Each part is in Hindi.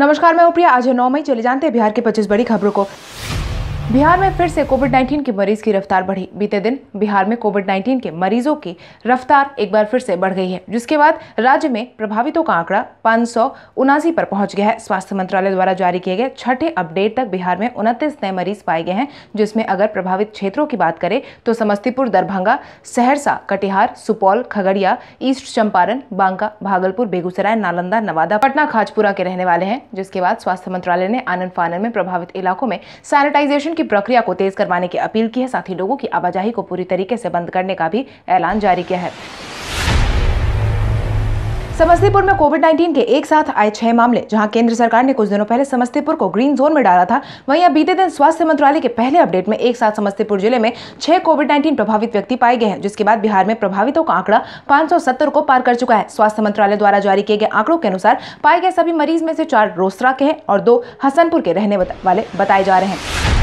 नमस्कार मैं उप्रिया आज है नौ मई चले जानते हैं बिहार की पच्चीस बड़ी खबरों को बिहार में फिर से कोविड 19 के मरीज की रफ्तार बढ़ी बीते दिन बिहार में कोविड 19 के मरीजों की रफ्तार एक बार फिर से बढ़ गई है जिसके बाद राज्य में प्रभावितों का आंकड़ा पाँच पर पहुंच गया है स्वास्थ्य मंत्रालय द्वारा जारी किए गए छठे अपडेट तक बिहार में उनतीस नए मरीज पाए गए हैं जिसमें अगर प्रभावित क्षेत्रों की बात करें तो समस्तीपुर दरभंगा सहरसा कटिहार सुपौल खगड़िया ईस्ट चंपारण बांका भागलपुर बेगूसराय नालंदा नवादा पटना खाजपुरा के रहने वाले हैं जिसके बाद स्वास्थ्य मंत्रालय ने आनंद फानंद में प्रभावित इलाकों में सैनिटाइजेशन की प्रक्रिया को तेज करवाने की अपील की है साथ ही लोगों की आवाजाही को पूरी तरीके से बंद करने का भी ऐलान जारी किया है समस्तीपुर में कोविड 19 के एक साथ आए छह मामले जहां केंद्र सरकार ने कुछ दिनों पहले समस्तीपुर को ग्रीन जोन में डाला था वहीं अब बीते दिन स्वास्थ्य मंत्रालय के पहले अपडेट में एक साथ समस्तीपुर जिले में छह कोविड 19 प्रभावित व्यक्ति पाए गए हैं जिसके बाद बिहार में प्रभावितों का आंकड़ा पांच को पार कर चुका है स्वास्थ्य मंत्रालय द्वारा जारी किए गए आंकड़ों के अनुसार पाए गए सभी मरीज में से चार रोसरा के हैं और दो हसनपुर के रहने वाले बताए जा रहे हैं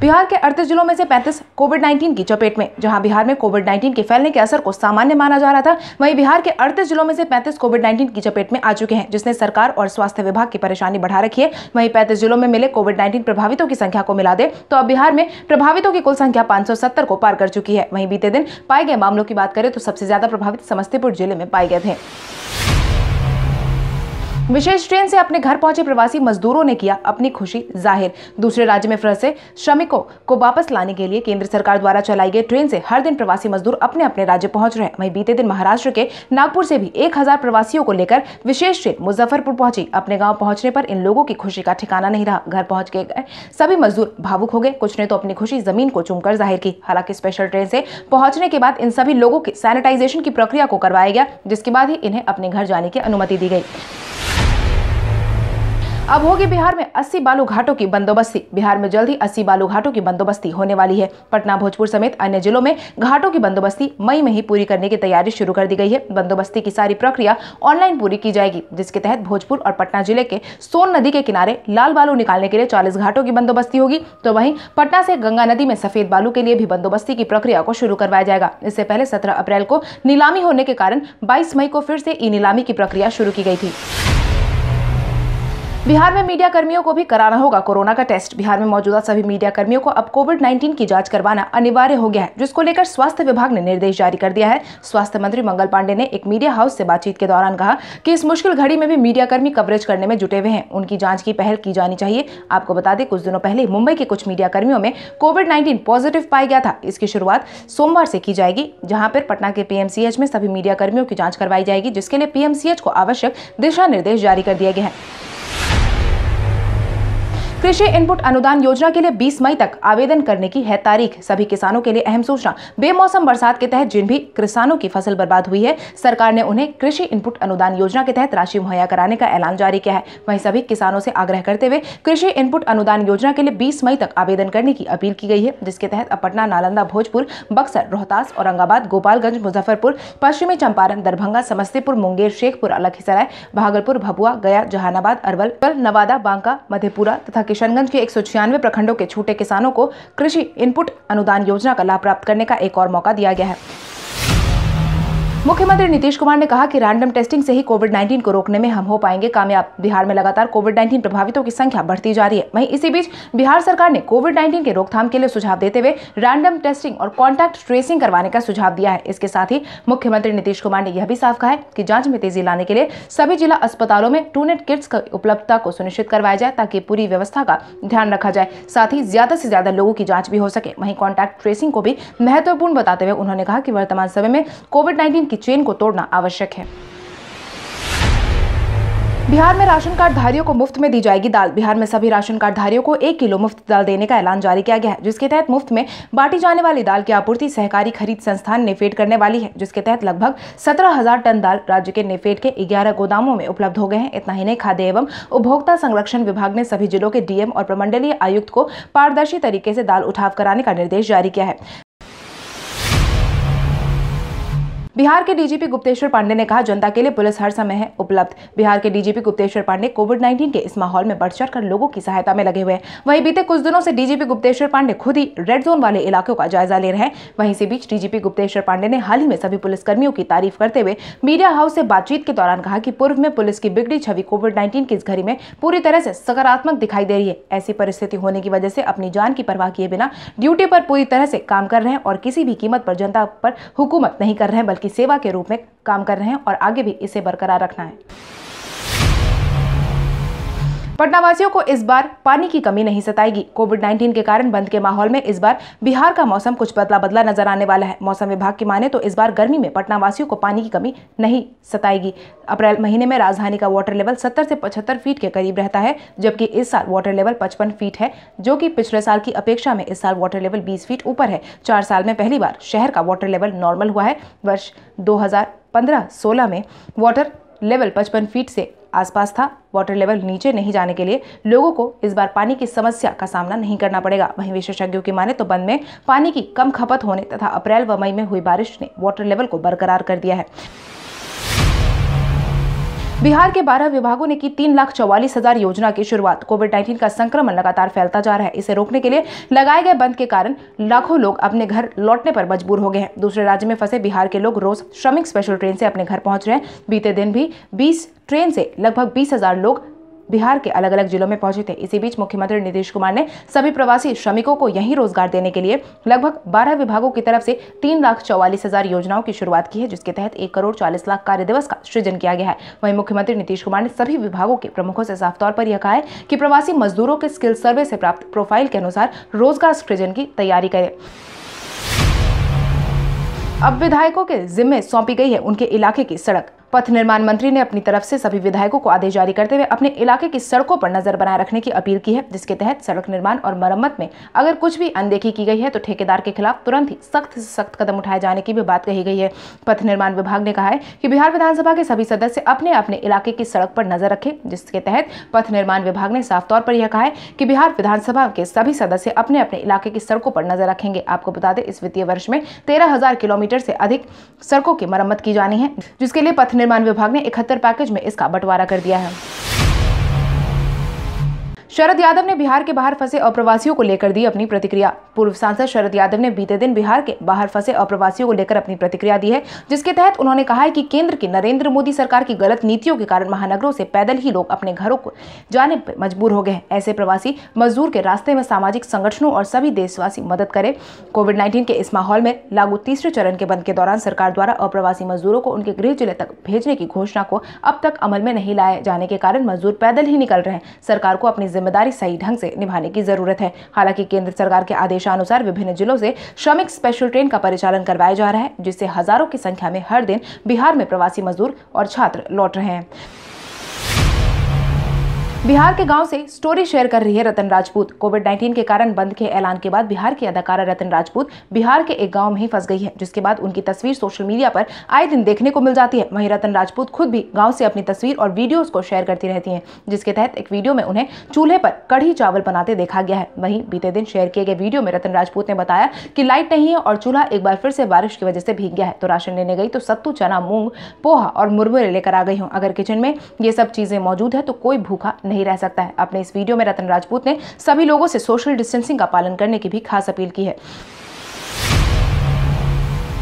बिहार के अड़तीस जिलों में से पैंतीस कोविड नाइन्टीन की चपेट में जहां बिहार में कोविड नाइन्टीन के फैलने के असर को सामान्य माना जा रहा था वहीं बिहार के अड़तीस जिलों में से पैंतीस कोविड नाइन्टीन की चपेट में आ चुके हैं जिसने सरकार और स्वास्थ्य विभाग की परेशानी बढ़ा रखी है वहीं पैंतीस जिलों में मिले कोविड नाइन्टीन प्रभावितों की संख्या को मिला दे तो अब बिहार में प्रभावितों की कुल संख्या पांच को पार कर चुकी है वहीं बीते दिन पाए गए मामलों की बात करें तो सबसे ज्यादा प्रभावित समस्तीपुर जिले में पाए गए थे विशेष ट्रेन से अपने घर पहुंचे प्रवासी मजदूरों ने किया अपनी खुशी जाहिर दूसरे राज्य में फंसे श्रमिकों को वापस लाने के लिए केंद्र सरकार द्वारा चलाई गई ट्रेन से हर दिन प्रवासी मजदूर अपने अपने राज्य पहुंच रहे वहीं बीते दिन महाराष्ट्र के नागपुर से भी 1000 प्रवासियों को लेकर विशेष ट्रेन मुजफ्फरपुर पहुंची अपने गाँव पहुंचने पर इन लोगों की खुशी का ठिकाना नहीं रहा घर पहुंच के गए सभी मजदूर भावुक हो गए कुछ ने तो अपनी खुशी जमीन को चूमकर जाहिर की हालांकि स्पेशल ट्रेन से पहुंचने के बाद इन सभी लोगों के सैनिटाइजेशन की प्रक्रिया को करवाया गया जिसके बाद ही इन्हें अपने घर जाने की अनुमति दी गई अब होगी बिहार में 80 बालू घाटों की बंदोबस्ती बिहार में जल्द ही 80 बालू घाटों की बंदोबस्ती होने वाली है पटना भोजपुर समेत अन्य जिलों में घाटों की बंदोबस्ती मई में ही पूरी करने की तैयारी शुरू कर दी गई है बंदोबस्ती की सारी प्रक्रिया ऑनलाइन पूरी की जाएगी जिसके तहत भोजपुर और पटना जिले के सोन नदी के किनारे लाल बालू निकालने के लिए चालीस घाटों की बंदोबस्ती होगी तो वही पटना से गंगा नदी में सफेद बालू के लिए भी बंदोबस्ती की प्रक्रिया को शुरू करवाया जाएगा इससे पहले सत्रह अप्रैल को नीलामी होने के कारण बाईस मई को फिर से ई नीलामी की प्रक्रिया शुरू की गई थी बिहार में मीडिया कर्मियों को भी कराना होगा कोरोना का टेस्ट बिहार में मौजूदा सभी मीडिया कर्मियों को अब कोविड 19 की जांच करवाना अनिवार्य हो गया है जिसको लेकर स्वास्थ्य विभाग ने निर्देश जारी कर दिया है स्वास्थ्य मंत्री मंगल पांडे ने एक मीडिया हाउस से बातचीत के दौरान कहा कि इस मुश्किल घड़ी में भी मीडिया कर्मी कवरेज करने में जुटे हुए हैं उनकी जाँच की पहल की जानी चाहिए आपको बता दें कुछ दिनों पहले मुंबई के कुछ मीडिया कर्मियों में कोविड नाइन्टीन पॉजिटिव पाया गया था इसकी शुरुआत सोमवार से की जाएगी जहाँ पर पटना के पीएमसीएच में सभी मीडिया कर्मियों की जाँच करवाई जाएगी जिसके लिए पीएमसीएच को आवश्यक दिशा निर्देश जारी कर दिए गए हैं कृषि इनपुट अनुदान योजना के लिए 20 मई तक आवेदन करने की है तारीख सभी किसानों के लिए अहम सूचना बेमौसम बरसात के तहत जिन भी किसानों की फसल बर्बाद हुई है सरकार ने उन्हें कृषि इनपुट अनुदान योजना के तहत राशि मुहैया कराने का ऐलान जारी किया है वहीं सभी किसानों से आग्रह करते हुए कृषि इनपुट अनुदान योजना के लिए बीस मई तक आवेदन करने की अपील की गई है जिसके तहत अब पटना नालंदा भोजपुर बक्सर रोहतास औरंगाबाद गोपालगंज मुजफ्फरपुर पश्चिमी चंपारण दरभंगा समस्तीपुर मुंगेर शेखपुर लखीसराय भागलपुर भभुआ गया जहानाबाद अरवल नवादा बांका मधेपुरा तथा किशनगंज के एक प्रखंडों के छोटे किसानों को कृषि इनपुट अनुदान योजना का लाभ प्राप्त करने का एक और मौका दिया गया है मुख्यमंत्री नीतीश कुमार ने कहा कि रैंडम टेस्टिंग से ही कोविड 19 को रोकने में हम हो पाएंगे कामयाब बिहार में लगातार कोविड 19 प्रभावितों की संख्या बढ़ती जा रही है वहीं इसी बीच बिहार सरकार ने कोविड 19 के रोकथाम के लिए सुझाव देते हुए रैंडम टेस्टिंग और कॉन्टैक्ट ट्रेसिंग करवाने का सुझाव दिया है इसके साथ ही मुख्यमंत्री नीतीश कुमार ने यह भी साफ कहा है की जांच में तेजी लाने के लिए सभी जिला अस्पतालों में टूनेट किट्स की उपलब्धता को सुनिश्चित करवाया जाए ताकि पूरी व्यवस्था का ध्यान रखा जाए साथ ही ज्यादा से ज्यादा लोगों की जाँच भी हो सके वहीं कॉन्टैक्ट ट्रेसिंग को भी महत्वपूर्ण बताते हुए उन्होंने कहा की वर्तमान समय में कोविड नाइन्टीन की चेन को तोड़ना आवश्यक है बिहार में राशन कार्ड धारियों को मुफ्त में दी जाएगी दाल बिहार में सभी राशन कार्ड धारियों को एक किलो मुफ्त दाल देने का ऐलान जारी किया गया है जिसके तहत मुफ्त में बांटी जाने वाली दाल की आपूर्ति सहकारी खरीद संस्थान नेफेड करने वाली है जिसके तहत लगभग सत्रह हजार टन दाल राज्य के नेफेड के ग्यारह गोदामों में उपलब्ध हो गए हैं इतना ही नहीं खाद्य एवं उपभोक्ता संरक्षण विभाग ने सभी जिलों के डीएम और प्रमंडलीय आयुक्त को पारदर्शी तरीके से दाल उठाव कराने का निर्देश जारी किया है बिहार के डीजीपी गुप्तेश्वर पांडे ने कहा जनता के लिए पुलिस हर समय है उपलब्ध बिहार के डीजीपी गुप्तेश्वर पांडे कोविड 19 के इस माहौल में बढ़ चढ़ कर लोगों की सहायता में लगे हुए हैं वहीं बीते कुछ दिनों से डीजीपी गुप्तेश्वर पांडे खुद ही रेड जोन वाले इलाकों का जायजा ले रहे हैं वहीं इसी बीच डीजीपी गुप्तेश्वर पांडे ने हाल ही में सभी पुलिस कर्मियों की तारीफ करते हुए मीडिया हाउस से बातचीत के दौरान कहा कि पूर्व में पुलिस की बिगड़ी छवि कोविड नाइन्टीन की इस घड़ी में पूरी तरह से सकारात्मक दिखाई दे रही है ऐसी परिस्थिति होने की वजह से अपनी जान की परवाह किए बिना ड्यूटी पर पूरी तरह से काम कर रहे हैं और किसी भी कीमत पर जनता पर हुकूमत नहीं कर रहे हैं की सेवा के रूप में काम कर रहे हैं और आगे भी इसे बरकरार रखना है पटना वासियों को इस बार पानी की कमी नहीं सताएगी कोविड 19 के कारण बंद के माहौल में इस बार बिहार का मौसम कुछ बदला बदला नजर आने वाला है मौसम विभाग की माने तो इस बार गर्मी में पटना वासियों को पानी की कमी नहीं सताएगी अप्रैल महीने में राजधानी का वाटर लेवल सत्तर से पचहत्तर फीट के करीब रहता है जबकि इस साल वाटर लेवल पचपन फीट है जो कि पिछले साल की अपेक्षा में इस साल वाटर लेवल बीस फीट ऊपर है चार साल में पहली बार शहर का वाटर लेवल नॉर्मल हुआ है वर्ष 2015-16 में वाटर लेवल 55 फीट से आसपास था वाटर लेवल नीचे नहीं जाने के लिए लोगों को इस बार पानी की समस्या का सामना नहीं करना पड़ेगा वहीं विशेषज्ञों की माने तो बंद में पानी की कम खपत होने तथा अप्रैल व मई में हुई बारिश ने वाटर लेवल को बरकरार कर दिया है बिहार के 12 विभागों ने की तीन लाख चौवालीस हजार योजना की शुरुआत कोविड 19 का संक्रमण लगातार फैलता जा रहा है इसे रोकने के लिए लगाए गए बंद के कारण लाखों लोग अपने घर लौटने पर मजबूर हो गए हैं दूसरे राज्य में फंसे बिहार के लोग रोज श्रमिक स्पेशल ट्रेन से अपने घर पहुंच रहे हैं बीते दिन भी बीस ट्रेन से लगभग बीस लोग बिहार के अलग अलग जिलों में पहुंचे थे इसी बीच मुख्यमंत्री नीतीश कुमार ने सभी प्रवासी श्रमिकों को यही रोजगार देने के लिए लगभग बारह विभागों की तरफ से तीन लाख चौवालीस हजार योजनाओं की शुरुआत की है जिसके तहत एक करोड़ चालीस लाख कार्य दिवस का सृजन किया गया है वहीं मुख्यमंत्री नीतीश कुमार ने सभी विभागों के प्रमुखों से साफ तौर पर यह कहा है कि प्रवासी मजदूरों के स्किल सर्वे से प्राप्त प्रोफाइल के अनुसार रोजगार सृजन की तैयारी करें अब विधायकों के जिम्मे सौंपी गई है उनके इलाके की सड़क पथ निर्माण मंत्री ने अपनी तरफ से सभी विधायकों को आदेश जारी करते हुए अपने इलाके की सड़कों पर नजर बनाए रखने की अपील की है जिसके तहत सड़क निर्माण और मरम्मत में अगर कुछ भी अनदेखी की गई है तो ठेकेदार के खिलाफ तुरंत ही सख्त से सख्त कदम उठाए जाने की भी बात कही गई है पथ निर्माण विभाग ने कहा है कि बिहार विधानसभा के सभी सदस्य अपने अपने इलाके की सड़क पर नजर रखें जिसके तहत पथ निर्माण विभाग ने साफ तौर पर यह कहा है कि बिहार विधानसभा के सभी सदस्य अपने अपने इलाके की सड़कों पर नजर रखेंगे आपको बता दें इस वित्तीय वर्ष में तेरह किलोमीटर से अधिक सड़कों की मरम्मत की जानी है जिसके लिए पथ निर्माण विभाग ने इकहत्तर पैकेज में इसका बंटवारा कर दिया है शरद यादव ने बिहार के बाहर फंसे अप्रवासियों को लेकर दी अपनी प्रतिक्रिया पूर्व सांसद शरद यादव ने बीते दिन बिहार के बाहर फंसे अप्रवासियों को लेकर अपनी प्रतिक्रिया दी है जिसके तहत उन्होंने कहा है कि केंद्र की नरेंद्र मोदी सरकार की गलत नीतियों के कारण महानगरों से पैदल ही लोग अपने घरों को जाने पर मजबूर हो गए हैं ऐसे प्रवासी मजदूर के रास्ते में सामाजिक संगठनों और सभी देशवासी मदद करें कोविड नाइन्टीन के इस माहौल में लागू तीसरे चरण के बंद के दौरान सरकार द्वारा अप्रवासी मजदूरों को उनके गृह जिले तक भेजने की घोषणा को अब तक अमल में नहीं लाए जाने के कारण मजदूर पैदल ही निकल रहे हैं सरकार को अपनी जिम्मेदारी सही ढंग से निभाने की जरूरत है हालांकि केंद्र सरकार के आदेशानुसार विभिन्न जिलों से श्रमिक स्पेशल ट्रेन का परिचालन करवाया जा रहा है जिससे हजारों की संख्या में हर दिन बिहार में प्रवासी मजदूर और छात्र लौट रहे हैं बिहार के गांव से स्टोरी शेयर कर रही है रतन राजपूत कोविड 19 के कारण बंद के ऐलान के बाद बिहार की अदाकारा रतन राजपूत बिहार के एक गांव में ही फंस गई है जिसके बाद उनकी तस्वीर सोशल मीडिया पर आए दिन देखने को मिल जाती है वहीं रतन राजपूत खुद भी गांव से अपनी तस्वीर और वीडियोस को शेयर करती रहती है जिसके तहत एक वीडियो में उन्हें चूल्हे पर कढ़ी चावल बनाते देखा गया है वहीं बीते दिन शेयर किए गए वीडियो में रतन राजपूत ने बताया कि लाइट नहीं है और चूल्हा एक बार फिर से बारिश की वजह से भीग गया है तो राशन लेने गई तो सत्तू चना मूंग पोहा और मुरमुरे लेकर आ गई हूँ अगर किचन में ये सब चीज़ें मौजूद है तो कोई भूखा नहीं रह सकता है अपने इस वीडियो में रतन राजपूत ने सभी लोगों से सोशल डिस्टेंसिंग का पालन करने की भी खास अपील की है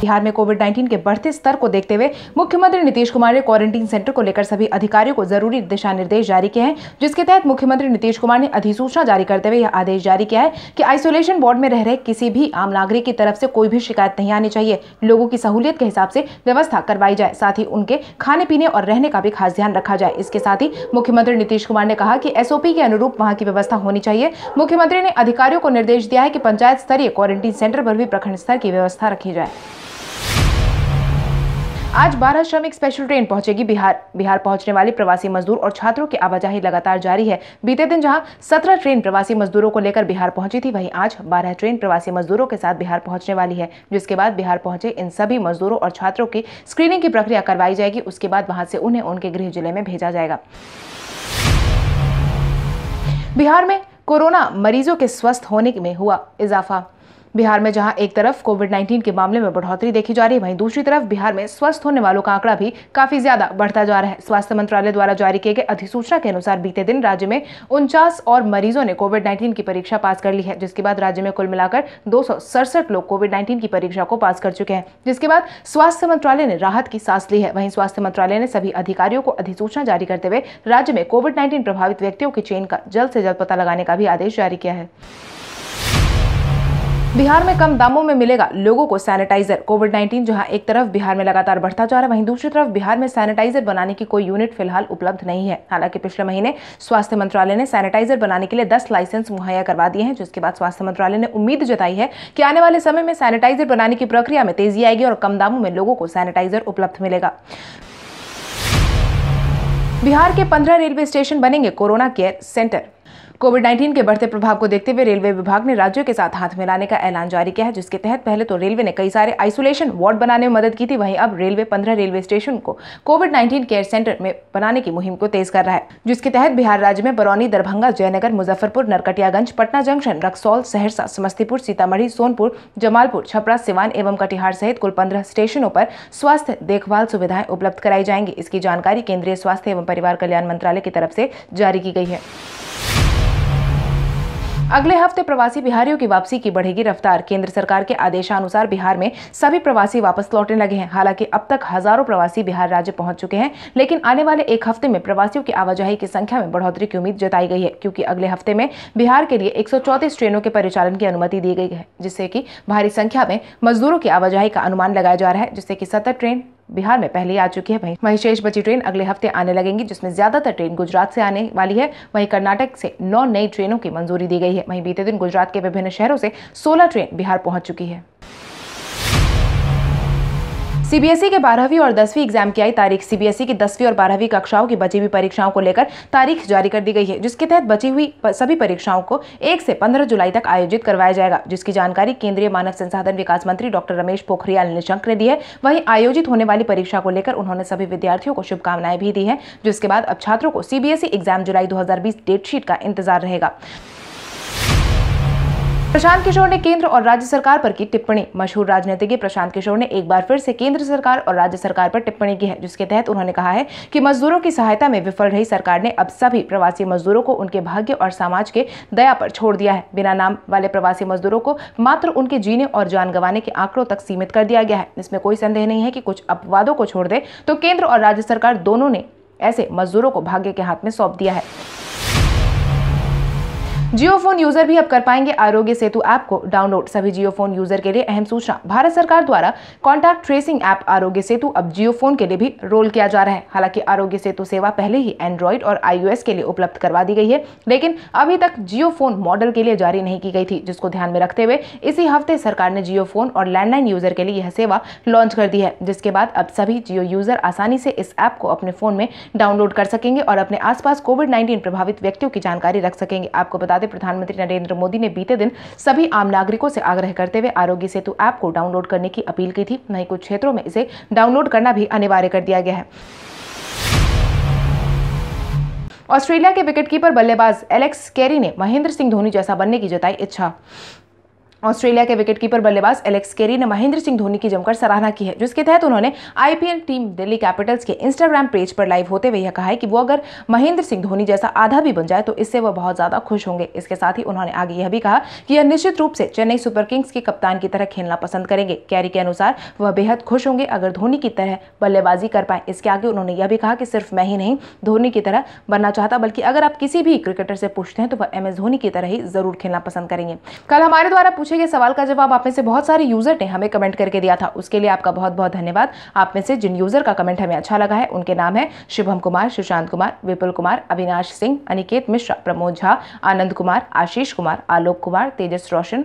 बिहार में कोविड 19 के बढ़ते स्तर को देखते हुए मुख्यमंत्री नीतीश कुमार ने क्वारंटीन सेंटर को लेकर सभी अधिकारियों को जरूरी दिशा निर्देश जारी किए हैं जिसके तहत मुख्यमंत्री नीतीश कुमार ने अधिसूचना जारी करते हुए यह आदेश जारी किया है कि आइसोलेशन वार्ड में रह रहे किसी भी आम नागरिक की तरफ से कोई भी शिकायत नहीं आनी चाहिए लोगों की सहूलियत के हिसाब से व्यवस्था करवाई जाए साथ ही उनके खाने पीने और रहने का भी खास ध्यान रखा जाए इसके साथ ही मुख्यमंत्री नीतीश कुमार ने कहा कि एसओपी के अनुरूप वहां की व्यवस्था होनी चाहिए मुख्यमंत्री ने अधिकारियों को निर्देश दिया है कि पंचायत स्तरीय क्वारंटीन सेंटर पर भी प्रखंड स्तर की व्यवस्था रखी जाए आज 12 श्रमिक स्पेशल ट्रेन पहुंचेगी बिहार बिहार पहुंचने वाले प्रवासी मजदूर और छात्रों की आवाजाही लगातार जारी है बीते दिन जहां 17 ट्रेन प्रवासी मजदूरों को लेकर बिहार पहुंची थी वहीं आज 12 ट्रेन प्रवासी मजदूरों के साथ बिहार पहुंचने वाली है जिसके बाद बिहार पहुंचे इन सभी मजदूरों और छात्रों की स्क्रीनिंग की प्रक्रिया करवाई जाएगी उसके बाद वहाँ से उन्हें उनके गृह जिले में भेजा जाएगा बिहार में कोरोना मरीजों के स्वस्थ होने में हुआ इजाफा बिहार में जहां एक तरफ कोविड 19 के मामले में बढ़ोतरी देखी जा रही है वहीं दूसरी तरफ बिहार में स्वस्थ होने वालों का आंकड़ा भी काफी ज्यादा बढ़ता जा रहा है स्वास्थ्य मंत्रालय द्वारा जारी किए गए अधिसूचना के अनुसार बीते दिन राज्य में उनचास और मरीजों ने कोविड नाइन्टीन की परीक्षा पास कर ली है जिसके बाद राज्य में कुल मिलाकर दो लोग कोविड नाइन्टीन की परीक्षा को पास कर चुके हैं जिसके बाद स्वास्थ्य मंत्रालय ने राहत की सांस ली है वहीं स्वास्थ्य मंत्रालय ने सभी अधिकारियों को अधिसूचना जारी करते हुए राज्य में कोविड नाइन्टीन प्रभावित व्यक्तियों की चेन का जल्द से जल्द पता लगाने का भी आदेश जारी किया है बिहार में कम दामों में मिलेगा लोगों को सैनिटाइजर कोविड 19 जहां एक तरफ बिहार में लगातार बढ़ता जा रहा है वहीं दूसरी तरफ बिहार में सैनिटाइजर बनाने की कोई यूनिट फिलहाल उपलब्ध नहीं है हालांकि पिछले महीने स्वास्थ्य मंत्रालय ने सैनिटाइजर बनाने के लिए 10 लाइसेंस मुहैया करवा दिए हैं जिसके बाद स्वास्थ्य मंत्रालय ने उम्मीद जताई है कि आने वाले समय में सैनिटाइजर बनाने की प्रक्रिया में तेजी आएगी और कम दामों में लोगों को सैनिटाइजर उपलब्ध मिलेगा बिहार के पंद्रह रेलवे स्टेशन बनेंगे कोरोना केयर सेंटर कोविड 19 के बढ़ते प्रभाव को देखते हुए रेलवे विभाग ने राज्यों के साथ हाथ मिलाने का ऐलान जारी किया है जिसके तहत पहले तो रेलवे ने कई सारे आइसोलेशन वार्ड बनाने में मदद की थी वहीं अब रेलवे पंद्रह रेलवे स्टेशन को कोविड नाइन्टीन केयर सेंटर में बनाने की मुहिम को तेज कर रहा है जिसके तहत बिहार राज्य में बरौनी दरभंगा जयनगर मुजफ्फरपुर नरकटियागंज पटना जंक्शन रक्सौल सहरसा समस्तीपुर सीतामढ़ी सोनपुर जमालपुर छपरा सिवान एवं कटिहार सहित कुल पंद्रह स्टेशनों पर स्वास्थ्य देखभाल सुविधाएं उपलब्ध कराई जाएंगी इसकी जानकारी केंद्रीय स्वास्थ्य एवं परिवार कल्याण मंत्रालय की तरफ से जारी की गई है अगले हफ्ते प्रवासी बिहारियों की वापसी की बढ़ेगी रफ्तार केंद्र सरकार के आदेशानुसार बिहार में सभी प्रवासी वापस लौटने लगे हैं हालांकि अब तक हजारों प्रवासी बिहार राज्य पहुंच चुके हैं लेकिन आने वाले एक हफ्ते में प्रवासियों की आवाजाही की संख्या में बढ़ोतरी की उम्मीद जताई गई है क्योंकि अगले हफ्ते में बिहार के लिए एक ट्रेनों के परिचालन की अनुमति दी गई है जिससे की भारी संख्या में मजदूरों की आवाजाही का अनुमान लगाया जा रहा है जिससे की सत्तर ट्रेन बिहार में पहले ही आ चुकी है वहीं वहीं शेष बची ट्रेन अगले हफ्ते आने लगेंगी जिसमें ज्यादातर ट्रेन गुजरात से आने वाली है वहीं कर्नाटक से नौ नई ट्रेनों की मंजूरी दी गई है वहीं बीते दिन गुजरात के विभिन्न शहरों से सोलह ट्रेन बिहार पहुंच चुकी है सीबीएसई के बारहवीं और दसवीं एग्जाम की आई तारीख सीबीएसई की दसवीं और बारहवीं कक्षाओं की बची हुई परीक्षाओं को लेकर तारीख जारी कर दी गई है जिसके तहत बची हुई सभी परीक्षाओं को एक से पंद्रह जुलाई तक आयोजित करवाया जाएगा जिसकी जानकारी केंद्रीय मानव संसाधन विकास मंत्री डॉक्टर रमेश पोखरियाल निशंक ने दी है वहीं आयोजित होने वाली परीक्षा को लेकर उन्होंने सभी विद्यार्थियों को शुभकामनाएं भी दी है जिसके बाद अब छात्रों को सीबीएसई एग्जाम जुलाई दो डेट शीट का इंतजार रहेगा प्रशांत किशोर ने केंद्र और राज्य सरकार पर की टिप्पणी मशहूर राजनीतिज्ञ प्रशांत किशोर ने एक बार फिर से केंद्र सरकार और राज्य सरकार पर टिप्पणी की है जिसके तहत उन्होंने कहा है कि मजदूरों की सहायता में विफल रही सरकार ने अब सभी प्रवासी मजदूरों को उनके भाग्य और समाज के दया पर छोड़ दिया है बिना नाम वाले प्रवासी मजदूरों को मात्र उनके जीने और जान गंवाने के आंकड़ों तक सीमित कर दिया गया है इसमें कोई संदेह नहीं है कि कुछ अपवादों को छोड़ दे तो केंद्र और राज्य सरकार दोनों ने ऐसे मजदूरों को भाग्य के हाथ में सौंप दिया है जियो फोन यूजर भी अब कर पाएंगे आरोग्य सेतु ऐप को डाउनलोड सभी जियो फोन यूजर के लिए अहम सूचना भारत सरकार द्वारा कॉन्टैक्ट ट्रेसिंग ऐप आरोग्य सेतु अब जियो फोन के लिए भी रोल किया जा रहा है हालांकि आरोग्य सेतु सेवा पहले ही एंड्रॉइड और आईओएस के लिए उपलब्ध करवा दी गई है लेकिन अभी तक जियो फोन मॉडल के लिए जारी नहीं की गई थी जिसको ध्यान में रखते हुए इसी हफ्ते सरकार ने जियो फोन और लैंडलाइन यूजर के लिए यह सेवा लॉन्च कर दी है जिसके बाद अब सभी जियो यूजर आसानी से इस ऐप को अपने फोन में डाउनलोड कर सकेंगे और अपने आसपास कोविड नाइन्टीन प्रभावित व्यक्तियों की जानकारी रख सकेंगे आपको बता बता दें प्रधानमंत्री नरेंद्र मोदी ने बीते दिन सभी आम नागरिकों से आग्रह करते हुए आरोग्य सेतु ऐप को डाउनलोड करने की अपील की थी नहीं कुछ क्षेत्रों में इसे डाउनलोड करना भी अनिवार्य कर दिया गया है ऑस्ट्रेलिया के विकेटकीपर बल्लेबाज एलेक्स कैरी ने महेंद्र सिंह धोनी जैसा बनने की जताई इच्छा ऑस्ट्रेलिया के विकेटकीपर बल्लेबाज एलेक्स केरी ने महेंद्र सिंह धोनी की जमकर सराहना की है जिसके तहत उन्होंने आईपीएल टीम दिल्ली कैपिटल्स के इंस्टाग्राम पेज पर लाइव होते हुए यह कहा है कि वो अगर महेंद्र सिंह धोनी जैसा आधा भी बन जाए तो इससे वह बहुत ज़्यादा खुश होंगे इसके साथ ही उन्होंने आगे यह भी कहा कि यह निश्चित रूप से चेन्नई सुपर किंग्स के कप्तान की तरह खेलना पसंद करेंगे कैरी के अनुसार वह बेहद खुश होंगे अगर धोनी की तरह बल्लेबाजी कर पाए इसके आगे उन्होंने यह भी कहा कि सिर्फ मैं ही नहीं धोनी की तरह बनना चाहता बल्कि अगर आप किसी भी क्रिकेटर से पूछते हैं तो वह एम एस धोनी की तरह ही जरूर खेलना पसंद करेंगे कल हमारे द्वारा पूछे गए सवाल का जवाब आप में से बहुत सारे यूजर ने हमें कमेंट करके दिया था उसके लिए आपका बहुत बहुत धन्यवाद आप में से जिन यूजर का कमेंट हमें अच्छा लगा है उनके नाम है शुभम कुमार सुशांत कुमार विपुल कुमार अविनाश सिंह अनिकेत मिश्रा प्रमोद झा आनंद कुमार आशीष कुमार आलोक कुमार तेजस रोशन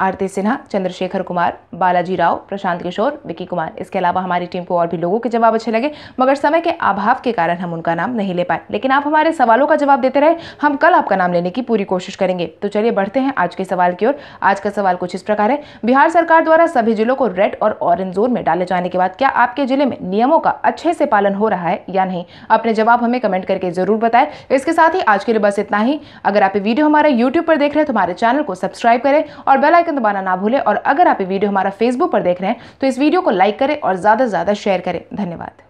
आरती सिन्हा चंद्रशेखर कुमार बालाजी राव प्रशांत किशोर विक्की कुमार इसके अलावा हमारी टीम को और भी लोगों के जवाब अच्छे लगे मगर समय के अभाव के कारण हम उनका नाम नहीं ले पाए लेकिन आप हमारे सवालों का जवाब देते रहे हम कल आपका नाम लेने की पूरी कोशिश करेंगे तो चलिए बढ़ते हैं आज के सवाल की ओर आज का सवाल कुछ इस प्रकार है बिहार सरकार द्वारा सभी जिलों को रेड और ऑरेंज जोन में डाले जाने के बाद क्या आपके जिले में नियमों का अच्छे से पालन हो रहा है या नहीं अपने जवाब हमें कमेंट करके जरूर बताए इसके साथ ही आज के लिए बस इतना ही अगर आप वीडियो हमारे यूट्यूब पर देख रहे हैं तो हमारे चैनल को सब्सक्राइब करें और बेलाइक आइकन दबाना ना भूलें और अगर आप ये वीडियो हमारा फेसबुक पर देख रहे हैं तो इस वीडियो को लाइक करें और ज़्यादा से ज़्यादा शेयर करें धन्यवाद